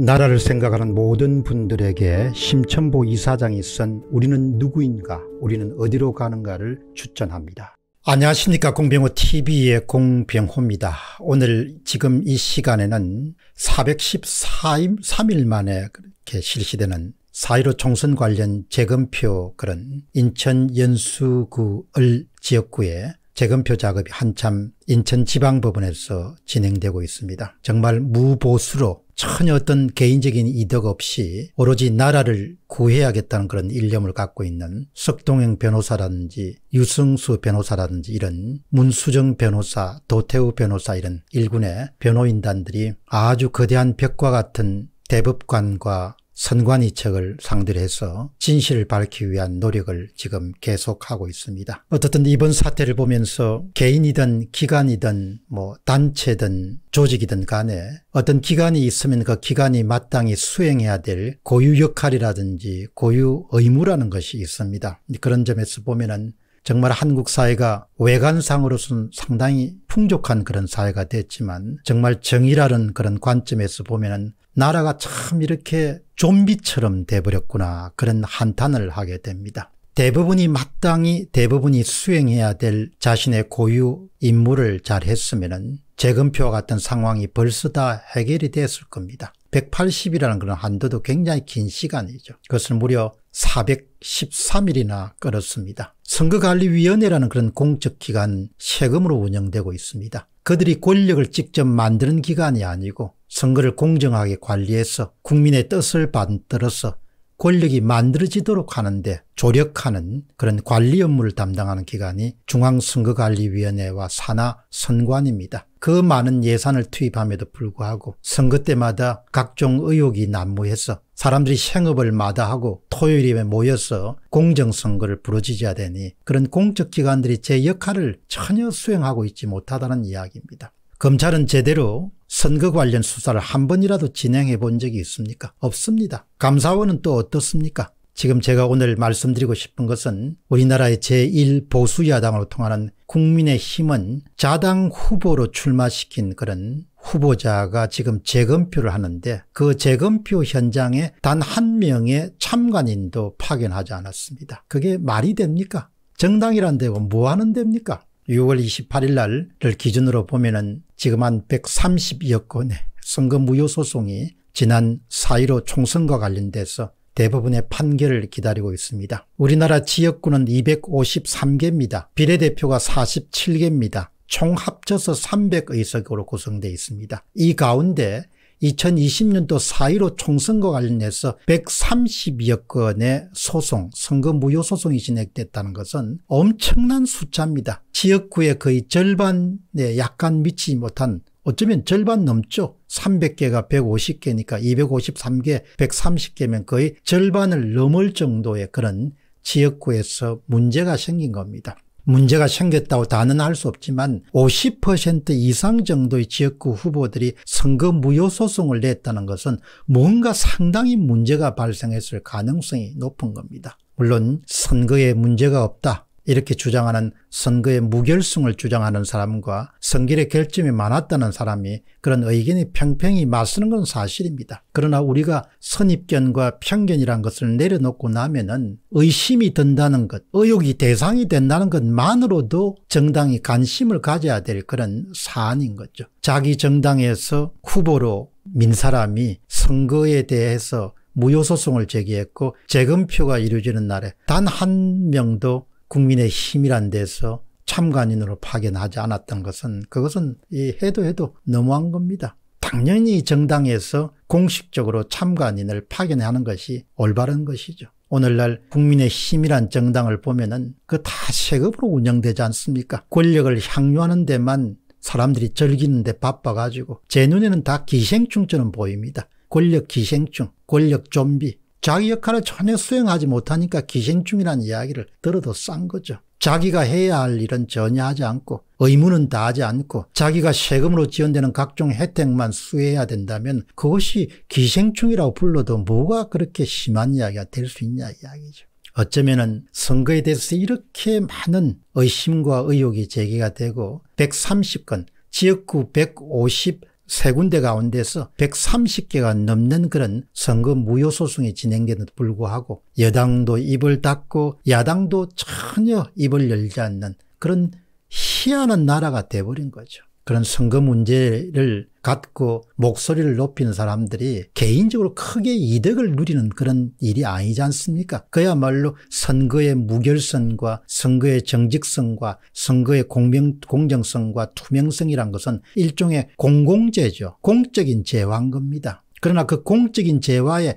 나라를 생각하는 모든 분들에게 심천보 이사장이 쓴 우리는 누구인가 우리는 어디로 가는가를 추천합니다. 안녕하십니까 공병호 TV의 공병호입니다. 오늘 지금 이 시간에는 413일 만에 그렇게 실시되는 4.15 총선 관련 재검표 그런 인천 연수구을 지역구에 재검표 작업이 한참 인천지방법원에서 진행되고 있습니다. 정말 무보수로 전혀 어떤 개인적인 이득 없이 오로지 나라를 구해야겠다는 그런 일념을 갖고 있는 석동영 변호사라든지 유승수 변호사라든지 이런 문수정 변호사, 도태우 변호사 이런 일군의 변호인단들이 아주 거대한 벽과 같은 대법관과 선관위책을 상대로 해서 진실을 밝히기 위한 노력을 지금 계속하고 있습니다. 어떻든 이번 사태를 보면서 개인이든 기관이든 뭐 단체든 조직이든 간에 어떤 기관이 있으면 그 기관이 마땅히 수행해야 될 고유 역할이라든지 고유 의무라는 것이 있습니다. 그런 점에서 보면은 정말 한국 사회가 외관상으로서는 상당히 풍족한 그런 사회가 됐지만 정말 정의라는 그런 관점에서 보면은 나라가 참 이렇게 좀비처럼 돼버렸구나 그런 한탄을 하게 됩니다. 대부분이 마땅히 대부분이 수행해야 될 자신의 고유 임무를 잘 했으면 재금표와 같은 상황이 벌써 다 해결이 됐을 겁니다. 180이라는 그런 한도도 굉장히 긴 시간이죠. 그것을 무려 413일이나 끌었습니다. 선거관리위원회라는 그런 공적기관 세금으로 운영되고 있습니다. 그들이 권력을 직접 만드는 기관이 아니고 선거를 공정하게 관리해서 국민의 뜻을 받들어서 권력이 만들어지도록 하는데 조력하는 그런 관리 업무를 담당하는 기관이 중앙선거관리위원회와 산하 선관입니다. 그 많은 예산을 투입함에도 불구하고 선거 때마다 각종 의혹이 난무해서 사람들이 생업을 마다하고 토요일에 모여서 공정선거를 부르짖어야 되니 그런 공적기관들이 제 역할을 전혀 수행하고 있지 못하다는 이야기입니다. 검찰은 제대로 선거 관련 수사를 한 번이라도 진행해 본 적이 있습니까? 없습니다. 감사원은 또 어떻습니까? 지금 제가 오늘 말씀드리고 싶은 것은 우리나라의 제1보수야당으로 통하는 국민의힘은 자당 후보로 출마시킨 그런 후보자가 지금 재검표를 하는데 그 재검표 현장에 단 한 명의 참관인도 파견하지 않았습니다. 그게 말이 됩니까? 정당이란 데고 뭐 하는 데입니까? 6월 28일 날을 기준으로 보면은 지금 한 130여 건의 선거 무효 소송이 지난 4.15 총선과 관련돼서 대부분의 판결을 기다리고 있습니다. 우리나라 지역구는 253개입니다. 비례대표가 47개입니다. 총 합쳐서 300의석으로 구성되어 있습니다. 이 가운데 2020년도 4.15 총선거 관련해서 1 3 2여 건의 소송 선거 무효 소송이 진행됐다는 것은 엄청난 숫자입니다. 지역구의 거의 절반에 약간 미치지 못한 어쩌면 절반 넘죠. 300개가 150개니까 253개 130개면 거의 절반을 넘을 정도의 그런 지역구에서 문제가 생긴 겁니다. 문제가 생겼다고 단언할 수 없지만 50% 이상 정도의 지역구 후보들이 선거 무효 소송을 냈다는 것은 뭔가 상당히 문제가 발생했을 가능성이 높은 겁니다. 물론 선거에 문제가 없다 이렇게 주장하는 선거의 무결승을 주장하는 사람과 선결의 결점이 많았다는 사람이 그런 의견이 평평히 맞서는 건 사실입니다. 그러나 우리가 선입견과 편견이란 것을 내려놓고 나면은 의심이 든다는 것, 의혹이 대상이 된다는 것만으로도 정당이 관심을 가져야 될 그런 사안인 거죠. 자기 정당에서 후보로 민 사람이 선거에 대해서 무효소송을 제기했고 재검표가 이루어지는 날에 단 한 명도 국민의 힘이란 데서 참관인으로 파견하지 않았던 것은 그것은 이 해도 해도 너무한 겁니다. 당연히 정당에서 공식적으로 참관인을 파견하는 것이 올바른 것이죠. 오늘날 국민의 힘이란 정당을 보면은 그 다 세금으로 운영되지 않습니까? 권력을 향유하는 데만 사람들이 즐기는데 바빠가지고 제 눈에는 다 기생충처럼 보입니다. 권력 기생충, 권력 좀비, 자기 역할을 전혀 수행하지 못하니까 기생충이라는 이야기를 들어도 싼 거죠. 자기가 해야 할 일은 전혀 하지 않고 의무는 다하지 않고 자기가 세금으로 지원되는 각종 혜택만 수혜해야 된다면 그것이 기생충이라고 불러도 뭐가 그렇게 심한 이야기가 될 수 있냐 이야기죠. 어쩌면 은 선거에 대해서 이렇게 많은 의심과 의혹이 제기가 되고 130건 지역구 150세 군데 가운데서 130개가 넘는 그런 선거 무효 소송이 진행되는데도 불구하고 여당도 입을 닫고 야당도 전혀 입을 열지 않는 그런 희한한 나라가 돼버린 거죠. 그런 선거 문제를 갖고 목소리를 높이는 사람들이 개인적으로 크게 이득을 누리는 그런 일이 아니지 않습니까 그야말로 선거의 무결성과 선거의 정직성과 선거의 공명, 공정성과 투명성이란 것은 일종의 공공재죠 공적인 재화인 겁니다 그러나 그 공적인 재화에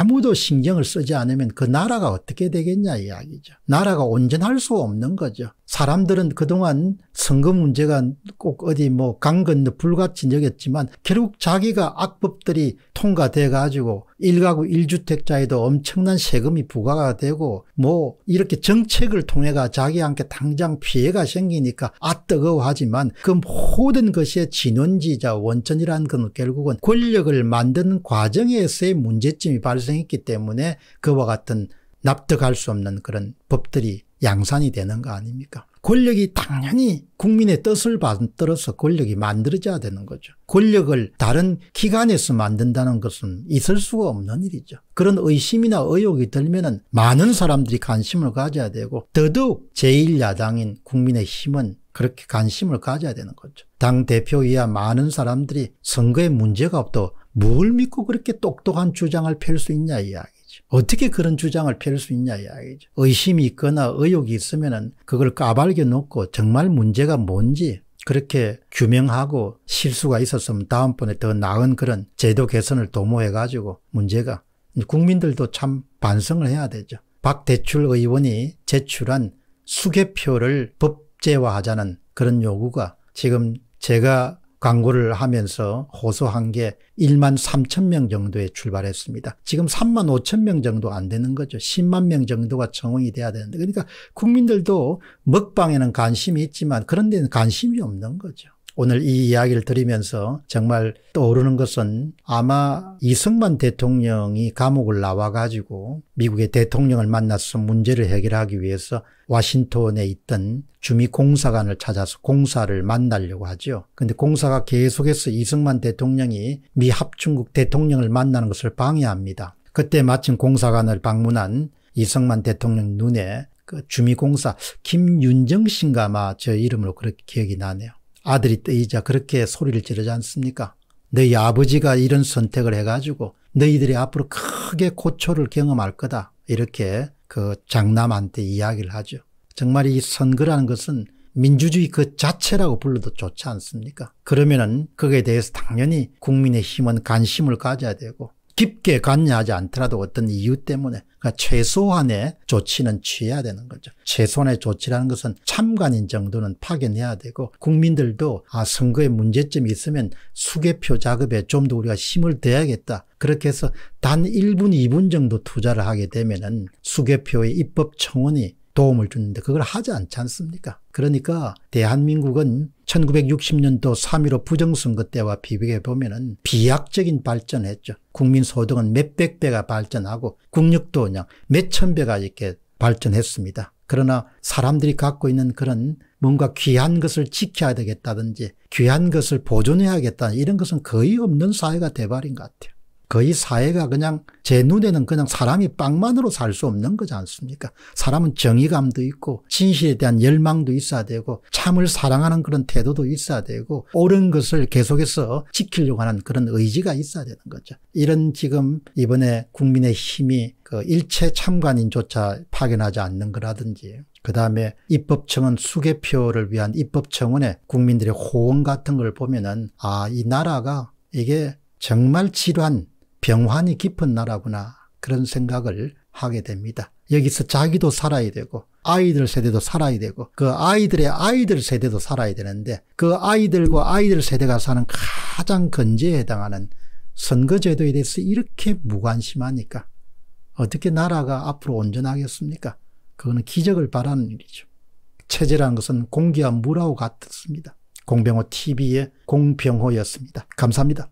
아무도 신경을 쓰지 않으면 그 나라가 어떻게 되겠냐 이야기죠. 나라가 온전할 수 없는 거죠. 사람들은 그동안 선거 문제가 꼭 어디 뭐강 건너 불같이 여겼지만 결국 자기가 악법들이 통과돼 가지고 1가구 1주택자에도 엄청난 세금이 부과가 되고 뭐 이렇게 정책을 통해가 자기한테 당장 피해가 생기니까 아뜨거워하지만 그 모든 것의 진원지자 원천이라는 건 결국은 권력을 만드는 과정에서의 문제점이 발생했기 때문에 그와 같은 납득할 수 없는 그런 법들이 양산이 되는 거 아닙니까? 권력이 당연히 국민의 뜻을 받들어서 권력이 만들어져야 되는 거죠. 권력을 다른 기관에서 만든다는 것은 있을 수가 없는 일이죠. 그런 의심이나 의혹이 들면은 많은 사람들이 관심을 가져야 되고 더더욱 제1야당인 국민의힘은 그렇게 관심을 가져야 되는 거죠. 당대표 이하 많은 사람들이 선거에 문제가 없도 뭘 믿고 그렇게 똑똑한 주장을 펼 수 있냐 이야기. 어떻게 그런 주장을 펼 수 있냐 이야기죠. 의심이 있거나 의욕이 있으면 그걸 까발겨 놓고 정말 문제가 뭔지 그렇게 규명하고 실수가 있었으면 다음번에 더 나은 그런 제도 개선을 도모해가지고 문제가 국민들도 참 반성을 해야 되죠. 박대출 의원이 제출한 수개표를 법제화하자는 그런 요구가 지금 제가 광고를 하면서 호소한 게 1만 3천 명 정도에 출발했습니다. 지금 3만 5천 명 정도 안 되는 거죠. 10만 명 정도가 정원이 돼야 되는데 그러니까 국민들도 먹방에는 관심이 있지만 그런 데는 관심이 없는 거죠. 오늘 이 이야기를 들으면서 정말 떠오르는 것은 아마 이승만 대통령이 감옥을 나와가지고 미국의 대통령을 만나서 문제를 해결하기 위해서 와싱턴에 있던 주미공사관을 찾아서 공사를 만나려고 하죠. 근데 공사가 계속해서 이승만 대통령이 미 합중국 대통령을 만나는 것을 방해합니다. 그때 마침 공사관을 방문한 이승만 대통령 눈에 그 주미공사 김윤정 씨인가 아마 저 이름으로 그렇게 기억이 나네요. 아들이 뜨이자 그렇게 소리를 지르지 않습니까? 너희 아버지가 이런 선택을 해가지고 너희들이 앞으로 크게 고초를 경험할 거다. 이렇게 그 장남한테 이야기를 하죠. 정말 이 선거라는 것은 민주주의 그 자체라고 불러도 좋지 않습니까? 그러면은 그에 대해서 당연히 국민의 힘은 관심을 가져야 되고 깊게 관여하지 않더라도 어떤 이유 때문에 그러니까 최소한의 조치는 취해야 되는 거죠. 최소한의 조치라는 것은 참관인 정도는 파견해야 되고 국민들도 아 선거에 문제점이 있으면 수개표 작업에 좀 더 우리가 힘을 대야겠다. 그렇게 해서 단 1분, 2분 정도 투자를 하게 되면 은 수개표의 입법 청원이 도움을 주는데 그걸 하지 않지 않습니까? 그러니까 대한민국은 1960년도 3.15 부정선거 때와 비교해 보면은 비약적인 발전했죠. 국민소득은 몇백 배가 발전하고 국력도 그냥 몇천 배가 이렇게 발전했습니다. 그러나 사람들이 갖고 있는 그런 뭔가 귀한 것을 지켜야 되겠다든지 귀한 것을 보존해야겠다 이런 것은 거의 없는 사회가 대발인 것 같아요. 거의 사회가 그냥 제 눈에는 그냥 사람이 빵만으로 살 수 없는 거지 않습니까? 사람은 정의감도 있고 진실에 대한 열망도 있어야 되고 참을 사랑하는 그런 태도도 있어야 되고 옳은 것을 계속해서 지키려고 하는 그런 의지가 있어야 되는 거죠. 이런 지금 이번에 국민의 힘이 그 일체 참관인조차 파견하지 않는 거라든지 그 다음에 입법청은 수개표를 위한 입법청원에 국민들의 호응 같은 걸 보면은 아, 이 나라가 이게 정말 지루한 병환이 깊은 나라구나 그런 생각을 하게 됩니다. 여기서 자기도 살아야 되고 아이들 세대도 살아야 되고 그 아이들의 아이들 세대도 살아야 되는데 그 아이들과 아이들 세대가 사는 가장 근제에 해당하는 선거제도에 대해서 이렇게 무관심하니까 어떻게 나라가 앞으로 온전하겠습니까? 그거는 기적을 바라는 일이죠. 체제란 것은 공기와 물하고 같습니다. 공병호 TV의 공병호였습니다. 감사합니다.